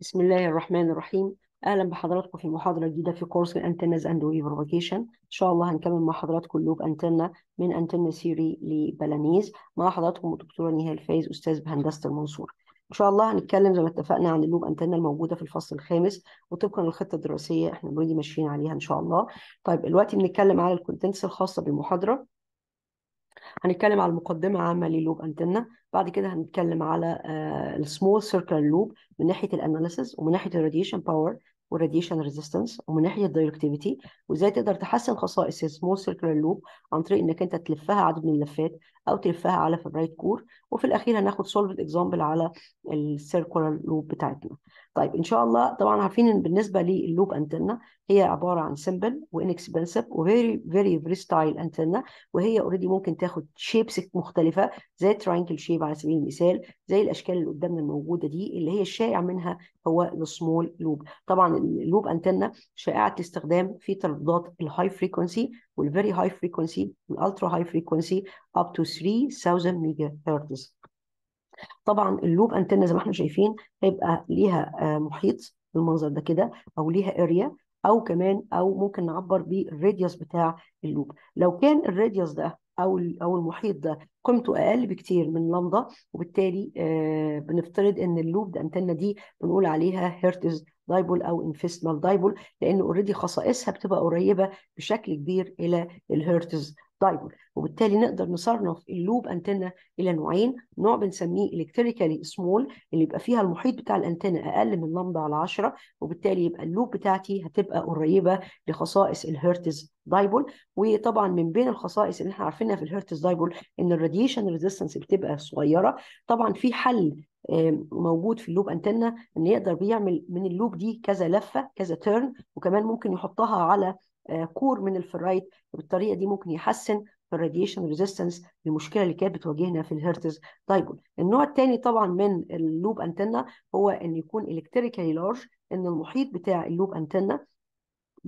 بسم الله الرحمن الرحيم اهلا بحضراتكم في محاضره جديده في كورس الانتنز اند ويف بروباجيشن ان شاء الله هنكمل مع حضراتكم لوب انتنا من انتنا سيري لبلانيز مع حضراتكم الدكتوره نهال فايز استاذ بهندسه المنصور ان شاء الله هنتكلم زي ما اتفقنا عن اللوب انتنا الموجوده في الفصل الخامس وطبقا للخطه الدراسيه احنا اوريدي ماشيين عليها ان شاء الله طيب دلوقتي بنتكلم على الكونتنتس الخاصه بالمحاضره هنتكلم على المقدمة عامة للوب أنتنا بعد كده هنتكلم على آه، السمول Circular لوب من ناحية Analysis ومن ناحية الراديشن باور والراديشن ريزيستنس ومن ناحيه الدايركتيفيتي وازاي تقدر تحسن خصائص السمول Circular لوب عن طريق انك انت تلفها عدد من اللفات او تلفها على فبرايت كور وفي الاخير هناخد سولفد اكزامبل على السيركولار لوب بتاعتنا طيب ان شاء الله طبعا عارفين ان بالنسبه لللوب انتنا هي عباره عن سمبل وانكسبنسيف وفيري فيري فريستايل انتنا وهي اوريدي ممكن تاخد شيبس مختلفه زي ترينكل شيب على سبيل المثال زي الاشكال اللي قدامنا الموجوده دي اللي هي الشائع منها هو السمول لوب طبعا اللوب انتنا شائعه الاستخدام في ترددات الهاي فريكونسي والفيري هاي فريكونسي والالترا هاي فريكونسي اب تو 3000 ميجا هرتز طبعا اللوب انتنا زي ما احنا شايفين هيبقى ليها آه، محيط بالمنظر ده كده او ليها اريا او كمان او ممكن نعبر بالراديوس بتاع اللوب لو كان الراديوس ده او او المحيط ده قيمته اقل بكتير من لندا وبالتالي آه، بنفترض ان اللوب ده انتنا دي بنقول عليها هيرتز دايبول او انفيستمال دايبول لان اوريدي خصائصها بتبقى قريبه بشكل كبير الى الهيرتز طيب وبالتالي نقدر نصنف اللوب انتنا الى نوعين نوع بنسميه الكتريكالي سمول اللي يبقى فيها المحيط بتاع الانتنا اقل من لمدة على 10 وبالتالي يبقى اللوب بتاعتي هتبقى قريبه لخصائص الهيرتز دايبول وطبعا من بين الخصائص اللي احنا عارفينها في الهيرتز دايبول ان الراديشن ريزيستنس بتبقى صغيره طبعا في حل موجود في اللوب انتنا ان يقدر بيعمل من اللوب دي كذا لفه كذا تيرن وكمان ممكن يحطها على آه، كور من الفرايت بالطريقه دي ممكن يحسن في الراديشن ريزيستنس المشكله اللي كانت بتواجهنا في الهرتز طيب النوع الثاني طبعا من اللوب انتنا هو ان يكون الكتريكالي لارج ان المحيط بتاع اللوب انتنا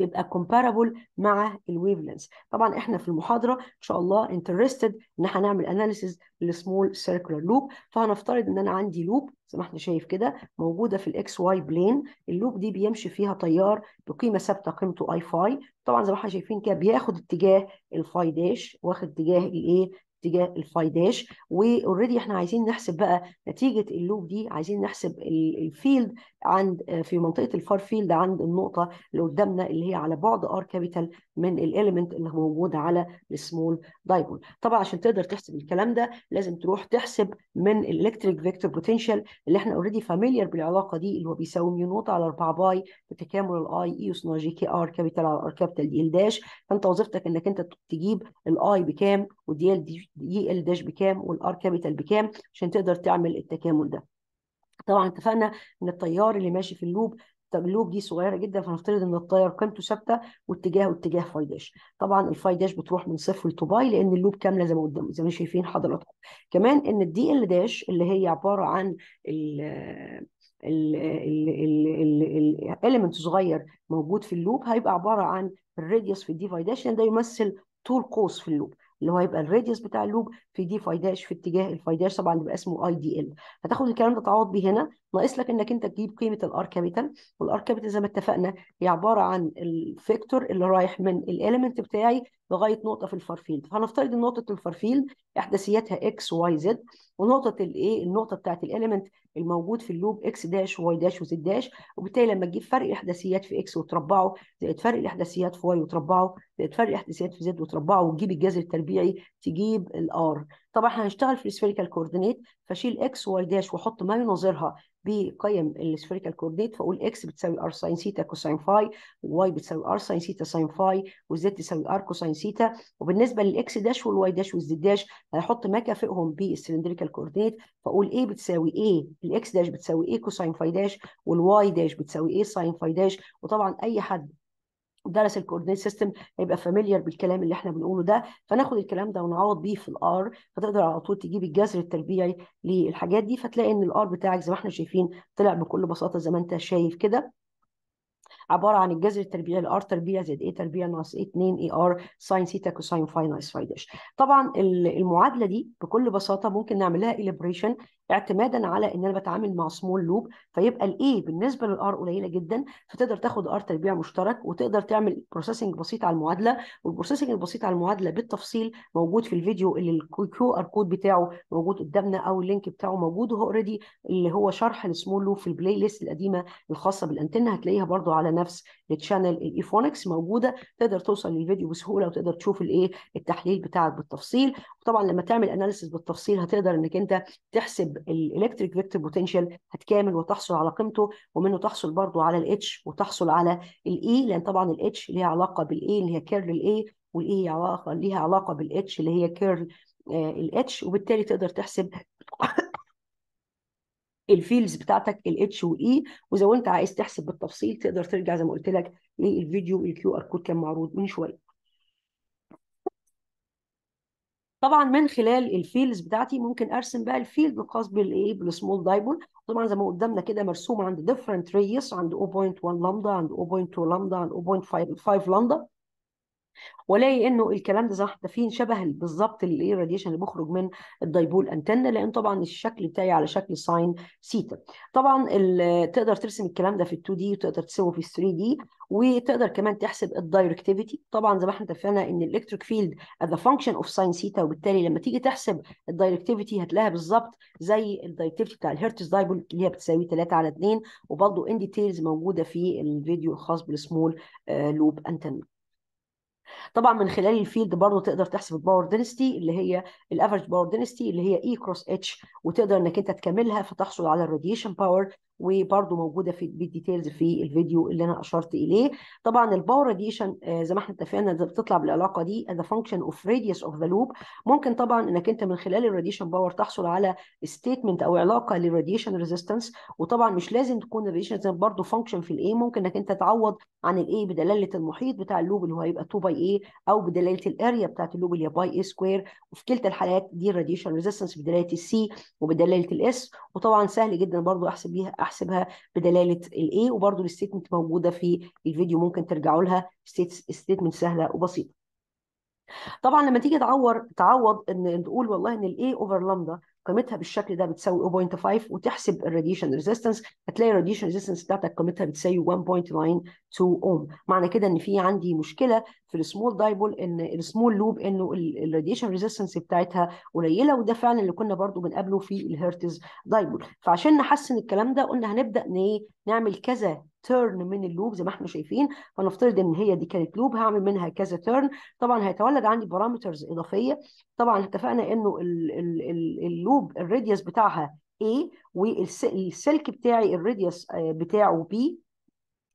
بيبقى كومبارابل مع الويف لينث طبعا احنا في المحاضره ان شاء الله انترستد ان احنا هنعمل اناليسيز للسمول سيركلر لوب فهنفترض ان انا عندي لوب زي ما احنا شايف كده موجوده في الاكس واي بلين اللوب دي بيمشي فيها تيار بقيمه ثابته قيمته اي فاي طبعا زي ما احنا شايفين كده بياخد اتجاه الفاي داش واخد اتجاه الايه اتجاه الفاي داش واوريدي احنا عايزين نحسب بقى نتيجه اللوب دي عايزين نحسب الفيلد عند آه، في منطقه الفار فيلد عند النقطه اللي قدامنا اللي هي على بعد ار كابيتال من الاليمنت اللي موجود على السمول دايبول طبعا عشان تقدر تحسب الكلام ده لازم تروح تحسب من الالكتريك فيكتور بوتنشال اللي احنا اوريدي فاميليار بالعلاقه دي اللي هو بيساوي ميو نوت على 4 باي بتكامل الاي اي يساوي جي كي ار كابيتال على ار كابيتال دي ال داش فانت وظيفتك انك انت تجيب الاي بكام والدي ال دي ال داش بكام والار كابيتال بكام عشان تقدر تعمل التكامل ده طبعا اتفقنا ان التيار اللي ماشي في اللوب طب اللوب دي صغيره جدا فنفترض ان التيار قيمته ثابته واتجاهه اتجاه فاي داش طبعا الفاي داش بتروح من صفر باي لان اللوب كامله زي ما قدام زي ما شايفين حضراتكم كمان ان الدي ال داش اللي هي عباره عن ال الاليمنت صغير موجود في اللوب هيبقى عباره عن الراديوس في الدي فاي داش لان يعني ده يمثل طول قوس في اللوب اللي هو يبقى الراديوس بتاع اللوب في دي فاي داش في اتجاه الفاي داش طبعا بيبقى اسمه اي دي ال هتاخد الكلام ده تعوض بيه هنا ناقص لك انك انت تجيب قيمه الار كابيتال والار كابيتال زي ما اتفقنا هي عباره عن الفيكتور اللي رايح من الاليمنت بتاعي لغايه نقطه في الفار فيلد فهنفترض ان نقطه الفار فيلد احداثياتها اكس واي زد ونقطه الايه النقطه بتاعه الاليمنت الموجود في اللوب اكس داش واي داش وزد داش وبالتالي لما تجيب فرق الاحداثيات في اكس وتربعه زائد فرق الاحداثيات في واي وتربعه زائد فرق الاحداثيات في زد وتربعه وتجيب الجذر التربيعي تجيب الار طبعا هنشتغل في السفيريكال كوردينيت فاشيل اكس واي داش واحط ما يناظرها بقيم السفيريكال كوردينيت فاقول اكس بتساوي ار ساين ثيتا كوساين فاي وواي بتساوي ار ساين ثيتا ساين فاي والزد تساوي ار كوساين ثيتا وبالنسبه للاكس داش والواي داش والزد داش هحط ما كافئهم بالسلندريكال كوردينيت فاقول ايه بتساوي ايه الاكس داش بتساوي ايه كوساين فاي داش والواي داش بتساوي ايه ساين فاي داش وطبعا اي حد درس الكوردينيت سيستم هيبقى فاميليار بالكلام اللي احنا بنقوله ده فناخد الكلام ده ونعوض بيه في الار فتقدر على طول تجيب الجذر التربيعي للحاجات دي فتلاقي ان الار بتاعك زي ما احنا شايفين طلع بكل بساطه زي ما انت شايف كده عباره عن الجذر التربيعي الار تربيع زائد ايه تربيع ناقص ايه 2 اي ار ساين سيتا كوساين فاي ناقص فاي داش طبعا المعادله دي بكل بساطه ممكن نعمل لها اليبريشن اعتمادا على ان انا بتعامل مع سمول لوب فيبقى الاي بالنسبه للار قليله جدا فتقدر تاخد ار تربيع مشترك وتقدر تعمل بروسيسنج بسيط على المعادله والبروسيسنج البسيط على المعادله بالتفصيل موجود في الفيديو اللي الكيو ار كود بتاعه موجود قدامنا او اللينك بتاعه موجود وهو اوريدي اللي هو شرح السمول لوب في البلاي ليست القديمه الخاصه بالانتنه هتلاقيها برده على نفس التشانل الايفونكس موجوده تقدر توصل للفيديو بسهوله وتقدر تشوف الايه التحليل بتاعك بالتفصيل وطبعا لما تعمل اناليسيس بالتفصيل هتقدر انك انت تحسب الالكتريك فيكتور بوتنشال هتكامل وتحصل على قيمته ومنه تحصل برضو على الاتش وتحصل على الاي e، لان طبعا الاتش ليها علاقه بالاي e اللي هي كيرل الاي والاي e علاقه ليها علاقه بالاتش اللي هي كيرل آه، الاتش وبالتالي تقدر تحسب الفيلز بتاعتك الاتش والاي واذا وانت عايز تحسب بالتفصيل تقدر ترجع زي ما قلت لك للفيديو الكيو ار كود كان معروض من شويه طبعا من خلال الفيلز بتاعتي ممكن ارسم بقى الفيلد الخاص بالايه بالسمول دايبول طبعا زي ما قدامنا كده مرسوم عند different ريس عند 0.1 لامدا عند 0.2 لامدا عند 0.5 لامدا والاقي انه الكلام ده صح ده فيه شبه بالظبط للايه راديشن اللي بخرج من الدايبول انتن لان طبعا الشكل بتاعي على شكل ساين سيتا طبعا تقدر ترسم الكلام ده في ال 2 دي وتقدر ترسمه في ال 3 دي وتقدر كمان تحسب الدايركتيفيتي طبعا زي ما احنا اتفقنا ان الالكتريك فيلد از فانكشن اوف ساين سيتا وبالتالي لما تيجي تحسب الدايركتيفيتي هتلاقيها بالظبط زي الدايركتيفيتي بتاع الهيرتز دايبول اللي هي بتساوي 3 على 2 وبرضه ان ديتيلز موجوده في الفيديو الخاص بالسمول لوب انتن طبعا من خلال الفيلد برضه تقدر تحسب الباور دينستي اللي هي الافرج باور دينستي اللي هي اي كروس اتش وتقدر انك انت تكملها فتحصل على الراديشن باور وبرده موجوده في بالديتيلز في الفيديو اللي انا اشرت اليه طبعا الباور آه، راديشن زي ما احنا اتفقنا بتطلع بالعلاقه دي از فانكشن اوف of radius اوف ذا لوب ممكن طبعا انك انت من خلال الراديشن باور تحصل على ستيتمنت او علاقه للراديشن ريزيستنس وطبعا مش لازم تكون الراديشن برضه فانكشن في الايه ممكن انك انت تعوض عن الايه بدلاله المحيط بتاع اللوب اللي هو هيبقى 2 باي اي او بدلاله الاريا بتاعت اللوب اللي هي باي اي سكوير وفي كلتا الحالات دي الراديشن ريزيستنس بدلاله السي وبدلاله الاس وطبعا سهل جدا برضه احسب بيها احسبها بدلاله الايه وبرده الستيتمنت موجوده في الفيديو ممكن ترجعوا لها ستيتمنت سهله وبسيطه طبعا لما تيجي تعور تعوض ان تقول والله ان الاي اوفر لامدا قيمتها بالشكل ده بتساوي 0.5 وتحسب الراديشن ريزيستنس هتلاقي الراديشن ريزيستنس بتاعتك قيمتها بتساوي 1.92 اوم معنى كده ان في عندي مشكله في السمول دايبول ان السمول لوب انه الراديشن ريزيستنس بتاعتها قليله وده فعلا اللي كنا برضو بنقابله في الهيرتز دايبول فعشان نحسن الكلام ده قلنا هنبدا إيه؟ نعمل كذا تيرن من اللوب زي ما احنا شايفين فنفترض ان هي دي كانت لوب هعمل منها كذا تيرن طبعا هيتولد عندي بارامترز اضافيه طبعا اتفقنا انه اللوب الراديوس بتاعها A والسلك بتاعي الراديوس آه، بتاعه B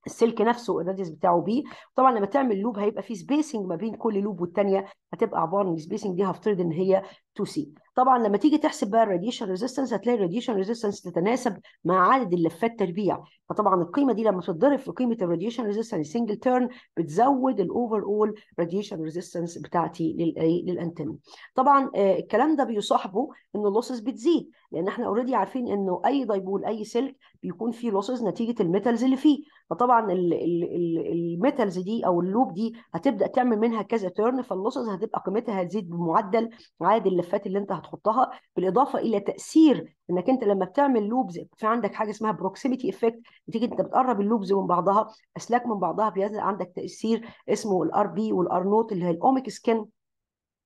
السلك نفسه الراديوس بتاعه بي طبعا لما تعمل لوب هيبقى في سبيسنج ما بين كل لوب والثانيه هتبقى عباره عن السبيسنج دي هفترض ان هي 2 سي طبعا لما تيجي تحسب بقى الراديشن ريزيستنس هتلاقي الراديشن ريزيستنس تتناسب مع عدد اللفات تربيع فطبعا القيمه دي لما تتضرب في قيمه الراديشن ريزيستنس سنجل يعني تيرن بتزود الاوفر اول راديشن ريزيستنس بتاعتي للانتن طبعا آه، الكلام ده بيصاحبه ان اللوسز بتزيد لان احنا اوريدي عارفين انه اي دايبول اي سلك بيكون فيه لوسز نتيجه الميتالز اللي فيه فطبعا الميتالز دي او اللوب دي هتبدا تعمل منها كذا تيرن فاللوسز هتبقى قيمتها هتزيد بمعدل عدد اللفات اللي انت هتحطها بالاضافه الى تاثير انك انت لما بتعمل لوبز في عندك حاجه اسمها بروكسيميتي افكت بتيجي انت بتقرب اللوبز من بعضها اسلاك من بعضها بينزل عندك تاثير اسمه الار بي والار نوت اللي هي الاوميك سكين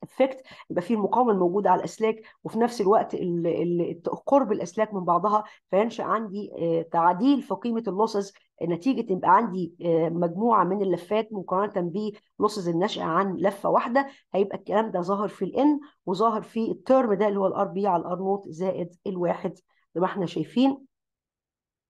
افكت يبقى فيه المقاومه الموجوده على الاسلاك وفي نفس الوقت قرب الاسلاك من بعضها فينشا عندي آه، تعديل في قيمه اللوسز نتيجه يبقى عندي آه، مجموعه من اللفات مقارنه بلوسز الناشئه عن لفه واحده هيبقى الكلام ده ظاهر في الان وظاهر في الترم ده اللي هو الار بي على الار نوت زائد الواحد زي ما احنا شايفين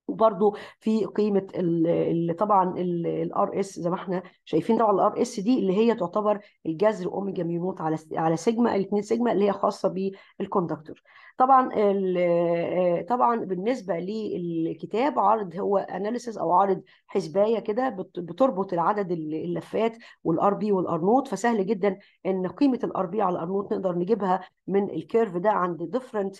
وبرضو في قيمه ال طبعا الار اس زي ما احنا شايفين طبعا الار اس دي اللي هي تعتبر الجذر اوميجا ميموت على على سيجما الاثنين سيجما اللي هي خاصه بالكوندكتور طبعا آه، طبعا بالنسبه للكتاب عارض هو اناليسيز او عارض حسبايه كده بتربط العدد اللفات والار بي والارنوت فسهل جدا ان قيمه الار بي على الارنوت نقدر نجيبها من الكيرف ده عند ديفرنت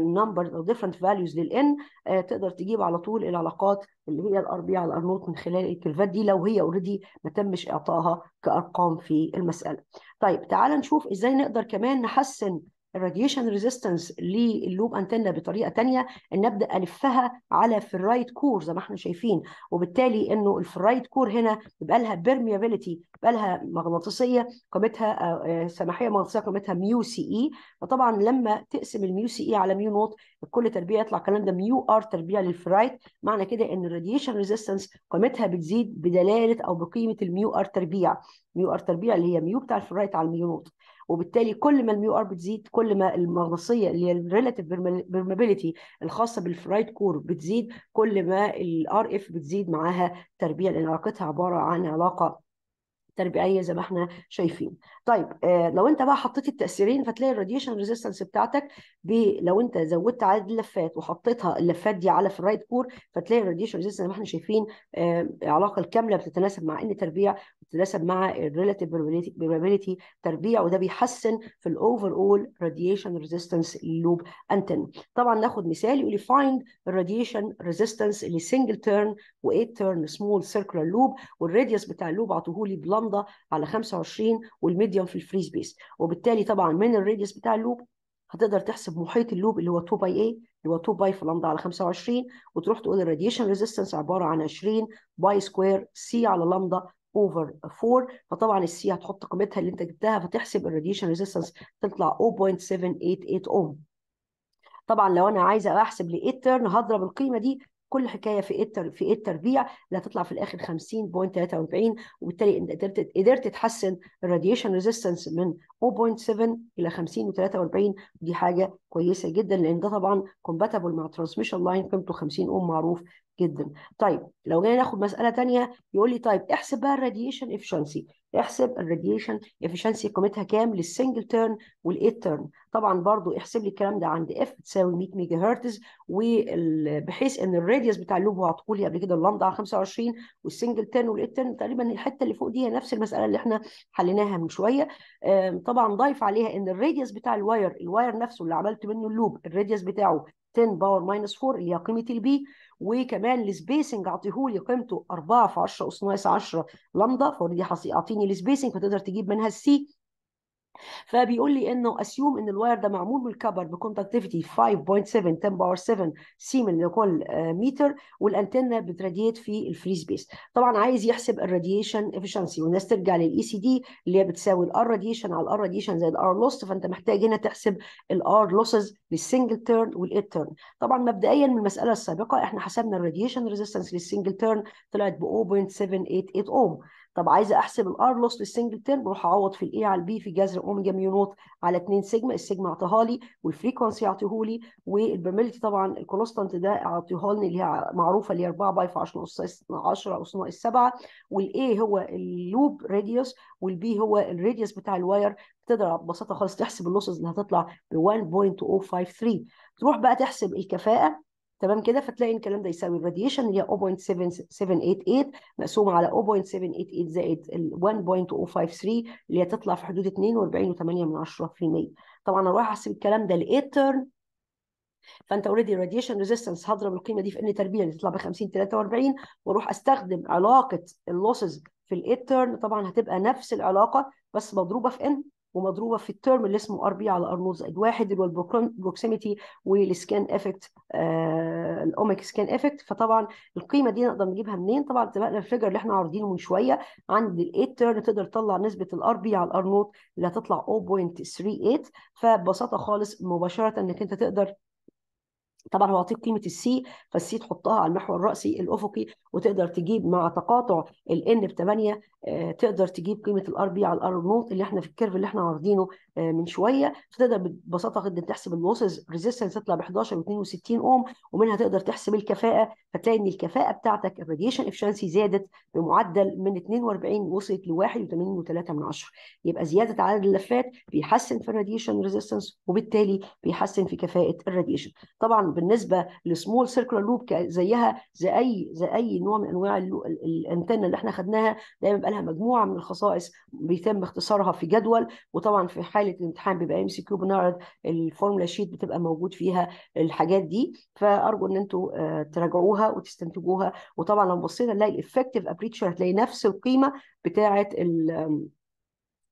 نمبرز آه، او ديفرنت فاليوز للان تقدر تجيب على طول العلاقات اللي هي الار بي على الارنوت من خلال الكيرفات دي لو هي اوريدي ما تمش اعطائها كارقام في المساله. طيب تعال نشوف ازاي نقدر كمان نحسن الراديشن ريزيستنس للوب انتنا بطريقه ثانيه ان نبدا الفها على فرايت كور زي ما احنا شايفين وبالتالي انه الفرايت كور هنا يبقى لها بيرميابيليتي يبقى لها مغناطيسيه قيمتها آه، آه، سماحيه مغناطيسيه قيمتها ميو سي اي e. فطبعا لما تقسم الميو سي اي على ميو نوت كل تربيع يطلع الكلام ده ميو ار تربيع للفرايت معنى كده ان الراديشن ريزيستنس قيمتها بتزيد بدلاله او بقيمه الميو ار تربيع ميو ار تربيع اللي هي ميو بتاع الفرايت على الميو نوت وبالتالي كل ما الميو ار بتزيد كل ما المغناطيسيه اللي هي الريلاتيف بيرمابيلتي الخاصه بالفرايد كور بتزيد كل ما الار اف بتزيد معاها تربيع لان علاقتها عباره عن علاقه تربيعيه زي ما احنا شايفين. طيب آه لو انت بقى حطيت التاثيرين فتلاقي الراديشن ريزيستنس بتاعتك لو انت زودت عدد اللفات وحطيتها اللفات دي على فرايد كور فتلاقي الراديشن ريزيستنس زي ما احنا شايفين آه العلاقه الكامله بتتناسب مع ان تربيع بتتناسب مع الريلاتيف بروبابيلتي تربيع وده بيحسن في الاوفر اول راديشن ريزيستنس للوب انتن طبعا ناخد مثال يقول لي فايند الراديشن ريزيستنس لسنجل تيرن و8 تيرن سمول سيركلر لوب والراديوس بتاع اللوب عطوهولي بلندا على 25 والميديوم في الفري سبيس وبالتالي طبعا من الراديوس بتاع اللوب هتقدر تحسب محيط اللوب اللي هو 2 باي ايه اللي هو 2 باي في لندا على 25 وتروح تقول الراديشن ريزيستنس عباره عن 20 باي سكوير سي على لندا اوفر 4 فطبعا السي هتحط قيمتها اللي انت جبتها فتحسب الراديشن ريزيستنس تطلع 0.788 اوم طبعا لو انا عايزه احسب ل 8 تيرن هضرب القيمه دي كل حكايه في ايتر في ايه التربيع اللي هتطلع في الاخر 50.43 وبالتالي انت قدرت قدرت تحسن الراديشن ريزيستنس من 0.7 الى 50 و43 دي حاجه كويسه جدا لان ده طبعا كومباتبل مع ترانسميشن لاين قيمته 50 اوم معروف جدا طيب لو جينا ناخد مساله ثانيه يقول لي طيب احسب بقى الراديشن افشنسي احسب الراديشن افشنسي قيمتها كام للسنجل تيرن والايت تيرن طبعا برضو احسب لي الكلام ده عند اف تساوي 100 ميجا هرتز وبحيث ان الراديوس بتاع اللوب هو لي قبل كده اللامدا على 25 والسنجل تيرن والايت تيرن تقريبا الحته اللي فوق دي هي نفس المساله اللي احنا حليناها من شويه طبعا طبعا ضايف عليها ان الراديوس بتاع الواير الواير نفسه اللي عملت منه اللوب الراديوس بتاعه 10 باور ماينس 4 اللي هي قيمه البي وكمان السبيسنج اعطيهولي قيمته 4 في 10 اس ناقص 10 لندا فدي اعطيني السبيسنج فتقدر تجيب منها السي فبيقول لي انه اسيوم ان الواير ده معمول بالكبر بكونتاكتيفيتي 5.7 10 باور 7 سيمن لكل متر آه، والانتنا بتراديت في الفري سبيس طبعا عايز يحسب الراديشن افشنسي والناس ترجع للاي سي e دي اللي هي بتساوي الار راديشن على الار راديشن زائد الار لوست فانت محتاج هنا تحسب الار لوسز للسنجل تيرن والايت تيرن طبعا مبدئيا من المساله السابقه احنا حسبنا الراديشن ريزيستنس للسنجل تيرن طلعت ب 0.788 اوم طب عايزه احسب الار لوس للسنجل تيرم بروح اعوض في الاي على البي في جذر اوميجا ميو نوت على 2 سيجما السيجما اعطاها لي والفريكونسي اعطيه لي والبرميلتي طبعا الكونستانت ده اعطيه لي اللي هي معروفه اللي هي 4 باي في 10 اس 10 اس ناقص 7 والاي هو اللوب راديوس والبي هو الراديوس بتاع الواير تقدر ببساطه خالص تحسب اللوسز اللي هتطلع ب 1.053 تروح بقى تحسب الكفاءه تمام كده فتلاقي ان الكلام ده يساوي الراديشن اللي هي 0.7788 مقسومه على 0.788 زائد 1.053 اللي هي تطلع في حدود 42.8% طبعا انا رايح احسب الكلام ده لإيترن فانت اوريدي الراديشن ريزيستنس هضرب القيمه دي في ان تربيع اللي تطلع ب 50 43 واروح استخدم علاقه اللوسز في الايت تيرن طبعا هتبقى نفس العلاقه بس مضروبه في ان ومضروبه في الترم اللي اسمه ار بي على ار ارنولد زائد واحد اللي هو البروكسيميتي والسكان افكت آه الاوميك سكان افكت فطبعا القيمه دي نقدر نجيبها منين؟ طبعا اتفقنا الفيجر اللي احنا عارضينه من شويه عند الايت ترن تقدر تطلع نسبه الار بي على الارنولد اللي هتطلع 0.38 فببساطه خالص مباشره انك انت تقدر طبعا هو اعطيك قيمه السي فالسي تحطها على المحور الراسي الافقي وتقدر تجيب مع تقاطع الان ب 8 تقدر تجيب قيمه الار بي على الار نوت اللي احنا في الكيرف اللي احنا عارضينه آه، من شويه فتقدر ببساطه جدا تحسب اللوسز ريزيستنس تطلع ب 11 و62 اوم ومنها تقدر تحسب الكفاءه فتلاقي ان الكفاءه بتاعتك الراديشن افشنسي زادت بمعدل من 42 وصلت ل 1.8 يبقى زياده عدد اللفات بيحسن في الراديشن ريزيستنس وبالتالي بيحسن في كفاءه الراديشن طبعا بالنسبه لسمول سيركولار لوب زيها زي اي زي اي نوع من انواع الانتنه اللي احنا خدناها دايما بقى لها مجموعه من الخصائص بيتم اختصارها في جدول وطبعا في حاله الامتحان بيبقى ام سي كيو بنعرض الفورمولا شيت بتبقى موجود فيها الحاجات دي فارجو ان انتم آه، تراجعوها وتستنتجوها وطبعا لو بصينا نلاقي الافكتيف ابريتشر هتلاقي نفس القيمه بتاعه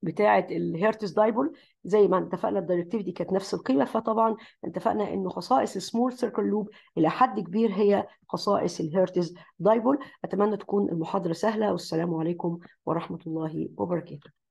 بتاعه الهيرتز دايبول زي ما اتفقنا الدايركتيفيتي كانت نفس القيمه فطبعا اتفقنا ان خصائص السمول سيركل لوب الى حد كبير هي خصائص الهيرتز دايبول اتمنى تكون المحاضره سهله والسلام عليكم ورحمه الله وبركاته